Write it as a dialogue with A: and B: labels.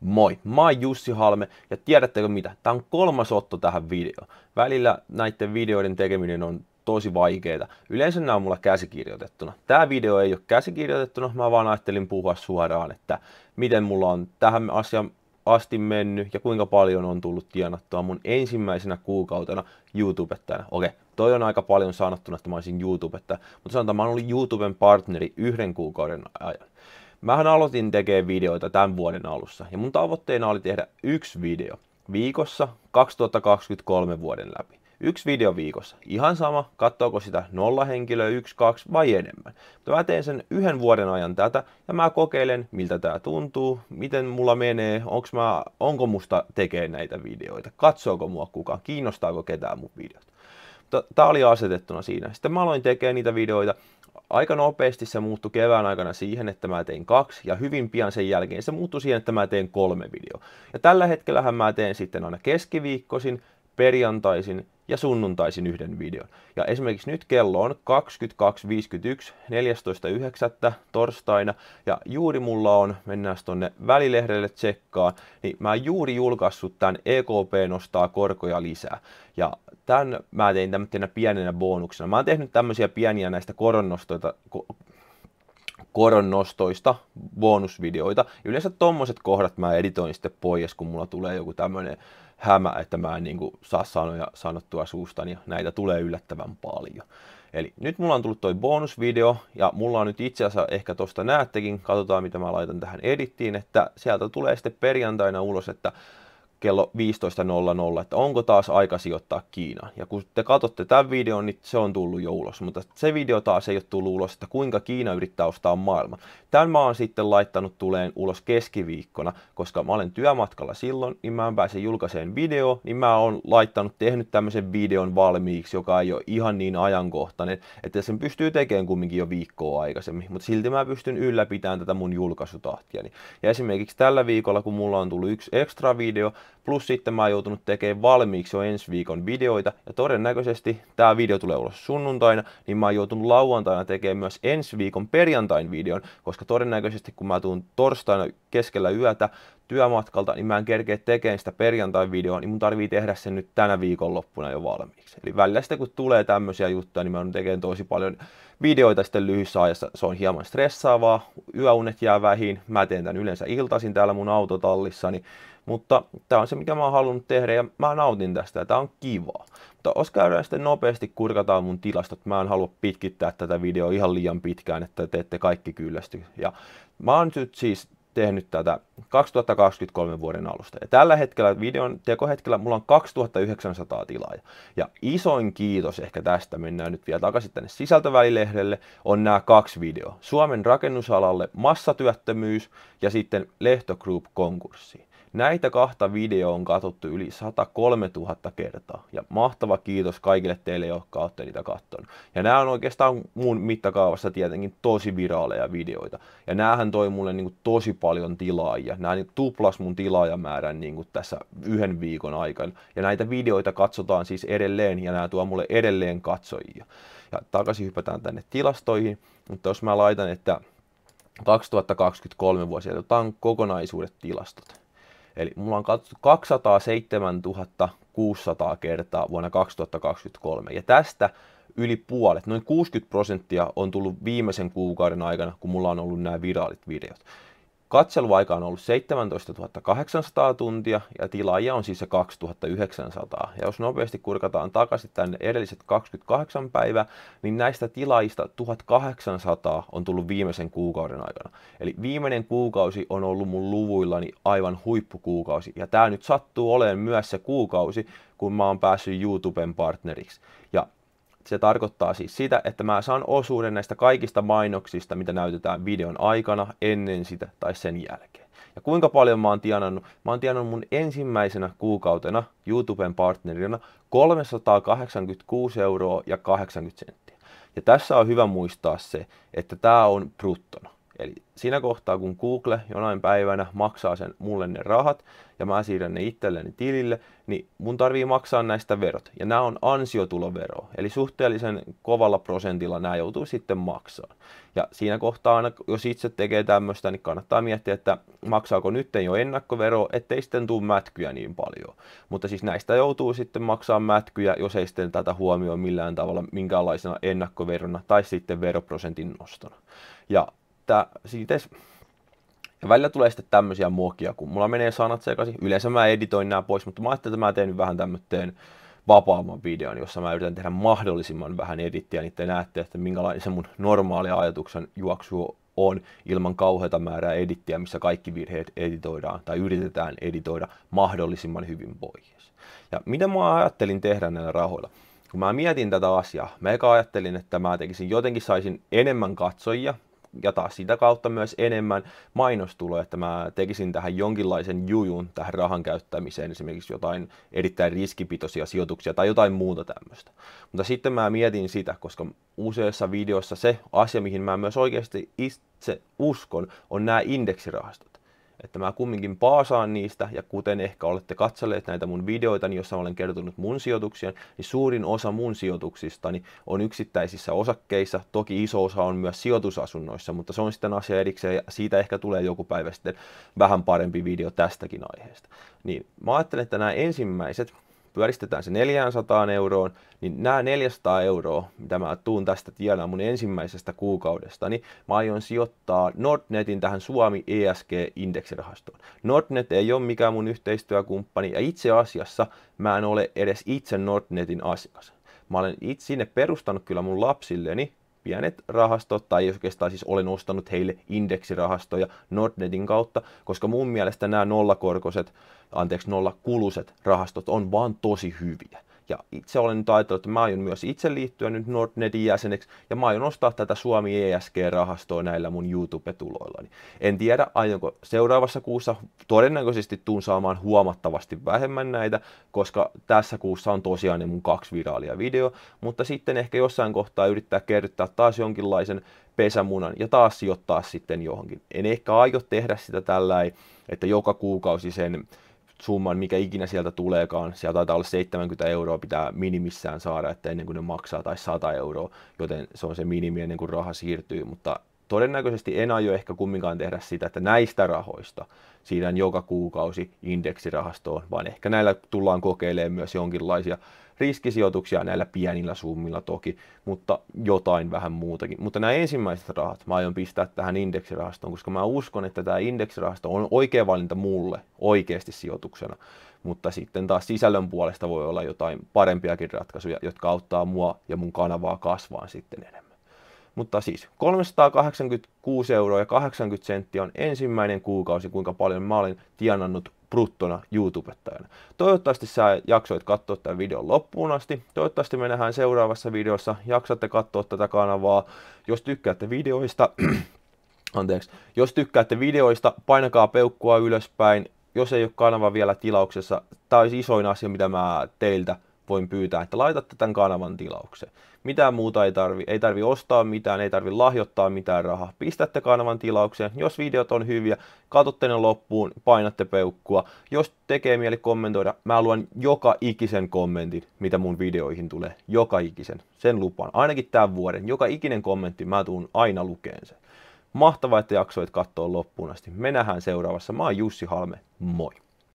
A: Moi, mä oon Jussi Halme ja tiedättekö mitä? Tämä on kolmas otto tähän videoon. Välillä näiden videoiden tekeminen on tosi vaikeita. Yleensä nämä on mulla käsikirjoitettuna. Tämä video ei ole käsikirjoitettuna, mä vaan ajattelin puhua suoraan, että miten mulla on tähän asiaan asti mennyt ja kuinka paljon on tullut tienattua mun ensimmäisenä kuukautena YouTubettajana. Okei, toi on aika paljon sanottuna, että mä olisin YouTubettaja, mutta sanotaan, mä oon ollut YouTuben partneri yhden kuukauden ajan. Mähän aloitin tekemään videoita tämän vuoden alussa ja mun tavoitteena oli tehdä yksi video viikossa 2023 vuoden läpi. Yksi video viikossa. Ihan sama, katsoako sitä nolla henkilöä, yksi, kaksi vai enemmän. Mutta mä teen sen yhden vuoden ajan tätä ja mä kokeilen, miltä tää tuntuu, miten mulla menee, onks mä, onko musta tekee näitä videoita, katsooko mua kukaan, kiinnostaako ketään mun videot. Tämä oli asetettuna siinä. Sitten mä aloin tekemään niitä videoita. Aika nopeasti se muuttui kevään aikana siihen, että mä tein kaksi, ja hyvin pian sen jälkeen se muuttui siihen, että mä tein kolme videoa. Ja tällä hetkellähän mä teen sitten aina keskiviikkosin perjantaisin ja sunnuntaisin yhden videon. Ja esimerkiksi nyt kello on 22.51, 14.9. torstaina, ja juuri mulla on, mennään tonne välilehdelle tsekkaan, niin mä juuri julkaissut tämän EKP nostaa korkoja lisää. Ja tämän mä tein tämmöisenä pienenä bonuksena. Mä oon tehnyt tämmöisiä pieniä näistä koronnostoita, koron nostoista bonusvideoita. yleensä tommoset kohdat mä editoin sitten pois, kun mulla tulee joku tämmönen hämä, että mä en niin kuin, saa sanoja sanottua suusta niin näitä tulee yllättävän paljon. Eli nyt mulla on tullut toi bonusvideo ja mulla on nyt itse asiassa ehkä tosta näettekin, katsotaan mitä mä laitan tähän edittiin, että sieltä tulee sitten perjantaina ulos, että kello 15.00, että onko taas aika sijoittaa Kiinaan. Ja kun te katsotte tämän videon, niin se on tullut jo ulos, mutta se video taas ei ole tullut ulos, että kuinka Kiina yrittää ostaa maailman. Tämän mä oon sitten laittanut tuleen ulos keskiviikkona, koska mä olen työmatkalla silloin, niin mä en pääse julkaiseen video, niin mä oon laittanut, tehnyt tämmöisen videon valmiiksi, joka ei ole ihan niin ajankohtainen, että sen pystyy tekemään kumminkin jo viikkoa aikaisemmin, mutta silti mä pystyn ylläpitämään tätä mun julkaisutahtiani. Ja esimerkiksi tällä viikolla, kun mulla on tullut yksi ekstra video, Plus sitten mä oon joutunut tekemään valmiiksi jo ensi viikon videoita ja todennäköisesti tämä video tulee ulos sunnuntaina, niin mä oon joutunut lauantaina tekemään myös ensi viikon perjantain videon, koska todennäköisesti kun mä tuun torstaina keskellä yötä työmatkalta, niin mä en kerkeä tekemään sitä perjantain videoa, niin mun tarvii tehdä sen nyt tänä viikonloppuna jo valmiiksi. Eli välillä sitten kun tulee tämmöisiä juttuja, niin mä oon tekemään tosi paljon videoita sitten lyhyessä ajassa. Se on hieman stressaavaa, yöunet jää vähin. Mä teen tämän yleensä iltaisin täällä mun autotallissani. Mutta tämä on se, mikä mä oon halunnut tehdä ja mä nautin tästä ja tää on kivaa. Mutta jos käydään sitten nopeasti, kurkataan mun tilastot. Mä en halua pitkittää tätä videoa ihan liian pitkään, että teette kaikki kyllästy. Ja mä oon nyt siis tehnyt tätä 2023 vuoden alusta. Ja tällä hetkellä, videon tekohetkellä, mulla on 2900 tilaa Ja isoin kiitos ehkä tästä, mennään nyt vielä takaisin tänne sisältövälilehdelle, on nämä kaksi videoa. Suomen rakennusalalle massatyöttömyys ja sitten Lehto Group konkurssiin. Näitä kahta videoa on katsottu yli 103 000 kertaa ja mahtava kiitos kaikille teille, jotka olette niitä katsonut. Ja nämä on oikeastaan mun mittakaavassa tietenkin tosi viraaleja videoita ja näähän toi mulle niin kuin tosi paljon tilaajia. Nämä niin tuplas mun tilaajamäärän niin kuin tässä yhden viikon aikana ja näitä videoita katsotaan siis edelleen ja nämä tuo mulle edelleen katsojia. Ja takaisin hypätään tänne tilastoihin, mutta jos mä laitan, että 2023 vuosi, otetaan kokonaisuudet tilastot Eli mulla on katsottu 207 600 kertaa vuonna 2023. Ja tästä yli puolet, noin 60 prosenttia on tullut viimeisen kuukauden aikana, kun mulla on ollut nämä viraalit videot. Katseluaika on ollut 17 800 tuntia ja tilaajia on siis se 2900. Ja jos nopeasti kurkataan takaisin tänne edelliset 28 päivää, niin näistä tilaajista 1800 on tullut viimeisen kuukauden aikana. Eli viimeinen kuukausi on ollut mun luvuillani aivan huippukuukausi. Ja tämä nyt sattuu olemaan myös se kuukausi, kun mä oon päässyt YouTuben partneriksi. Ja se tarkoittaa siis sitä, että mä saan osuuden näistä kaikista mainoksista, mitä näytetään videon aikana, ennen sitä tai sen jälkeen. Ja kuinka paljon mä oon tienannut? Mä oon tienannut mun ensimmäisenä kuukautena YouTuben partnerina 386 euroa ja 80 senttiä. Ja tässä on hyvä muistaa se, että tämä on bruttona. Eli siinä kohtaa, kun Google jonain päivänä maksaa sen mulle ne rahat ja mä siirrän ne itselleni tilille, niin mun tarvii maksaa näistä verot. Ja nämä on ansiotulovero, eli suhteellisen kovalla prosentilla nämä joutuu sitten maksaa. Ja siinä kohtaa, jos itse tekee tämmöistä, niin kannattaa miettiä, että maksaako nyt jo ennakkovero, ettei sitten tule mätkyjä niin paljon. Mutta siis näistä joutuu sitten maksaa mätkyjä, jos ei sitten tätä huomioi millään tavalla minkäänlaisena ennakkoverona tai sitten veroprosentin nostona. Ja että siitä edes, ja välillä tulee sitten tämmöisiä muokia, kun mulla menee sanat sekaisin. Yleensä mä editoin nämä pois, mutta mä ajattelin, että mä teen nyt vähän tämmöteen vapaamman videon, jossa mä yritän tehdä mahdollisimman vähän edittiä, niin te näette, että minkälainen se mun normaali ajatuksen juoksu on ilman kauheita määrää edittiä, missä kaikki virheet editoidaan tai yritetään editoida mahdollisimman hyvin pois. Ja mitä mä ajattelin tehdä näillä rahoilla? Kun mä mietin tätä asiaa, mä eka ajattelin, että mä tekisin jotenkin saisin enemmän katsojia, ja taas sitä kautta myös enemmän mainostuloja, että mä tekisin tähän jonkinlaisen jujun tähän rahan käyttämiseen, esimerkiksi jotain erittäin riskipitoisia sijoituksia tai jotain muuta tämmöistä. Mutta sitten mä mietin sitä, koska useissa videoissa se asia, mihin mä myös oikeasti itse uskon, on nämä indeksirahastot että mä kumminkin paasaan niistä, ja kuten ehkä olette katselleet näitä mun videoita, niin jossa olen kertonut mun sijoituksia, niin suurin osa mun sijoituksistani on yksittäisissä osakkeissa, toki iso osa on myös sijoitusasunnoissa, mutta se on sitten asia erikseen, ja siitä ehkä tulee joku päivä sitten vähän parempi video tästäkin aiheesta. Niin mä ajattelen, että nämä ensimmäiset pyöristetään se 400 euroon, niin nämä 400 euroa, mitä mä tuun tästä tienaa mun ensimmäisestä kuukaudesta, niin mä aion sijoittaa Nordnetin tähän Suomi ESG-indeksirahastoon. Nordnet ei ole mikään mun yhteistyökumppani ja itse asiassa mä en ole edes itse Nordnetin asiakas. Mä olen itse sinne perustanut kyllä mun lapsilleni pienet rahastot, tai jos oikeastaan siis olen ostanut heille indeksirahastoja Nordnetin kautta, koska mun mielestä nämä nollakorkoiset, anteeksi nollakuluset rahastot on vaan tosi hyviä. Ja itse olen nyt ajatellut, että mä aion myös itse liittyä nyt Nordnetin jäseneksi, ja mä aion ostaa tätä Suomi ESG-rahastoa näillä mun YouTube-tuloillani. Niin en tiedä, aionko seuraavassa kuussa, todennäköisesti tuun saamaan huomattavasti vähemmän näitä, koska tässä kuussa on tosiaan ne mun kaksi viraalia video, mutta sitten ehkä jossain kohtaa yrittää kerryttää taas jonkinlaisen pesämunan ja taas sijoittaa sitten johonkin. En ehkä aio tehdä sitä tällä että joka kuukausi sen summan, mikä ikinä sieltä tuleekaan. sieltä taitaa olla 70 euroa pitää minimissään saada, että ennen kuin ne maksaa, tai 100 euroa, joten se on se minimi ennen kuin raha siirtyy, mutta todennäköisesti en aio ehkä kumminkaan tehdä sitä, että näistä rahoista siirrän joka kuukausi indeksirahastoon, vaan ehkä näillä tullaan kokeilemaan myös jonkinlaisia Riskisijoituksia näillä pienillä summilla toki, mutta jotain vähän muutakin. Mutta nämä ensimmäiset rahat mä aion pistää tähän indeksirahastoon, koska mä uskon, että tämä indeksirahasto on oikea valinta mulle oikeasti sijoituksena. Mutta sitten taas sisällön puolesta voi olla jotain parempiakin ratkaisuja, jotka auttaa mua ja mun kanavaa kasvaan sitten enemmän. Mutta siis 386 euroa ja 80 senttiä on ensimmäinen kuukausi, kuinka paljon mä olen tienannut bruttona YouTubettajana. Toivottavasti sä jaksoit katsoa tämän videon loppuun asti. Toivottavasti me nähdään seuraavassa videossa. Jaksatte katsoa tätä kanavaa. Jos tykkäätte videoista, anteeksi, jos tykkäätte videoista, painakaa peukkua ylöspäin. Jos ei ole kanava vielä tilauksessa, tämä olisi isoin asia, mitä mä teiltä voin pyytää, että laitatte tämän kanavan tilaukseen. Mitään muuta ei tarvi, ei tarvi ostaa mitään, ei tarvi lahjoittaa mitään rahaa. Pistätte kanavan tilaukseen, jos videot on hyviä, katsotte ne loppuun, painatte peukkua. Jos tekee mieli kommentoida, mä luen joka ikisen kommentin, mitä mun videoihin tulee. Joka ikisen, sen lupaan. Ainakin tämän vuoden, joka ikinen kommentti mä tuun aina lukeen sen. Mahtavaa, että jaksoit katsoa loppuun asti. Me nähdään seuraavassa. Mä oon Jussi Halme. Moi!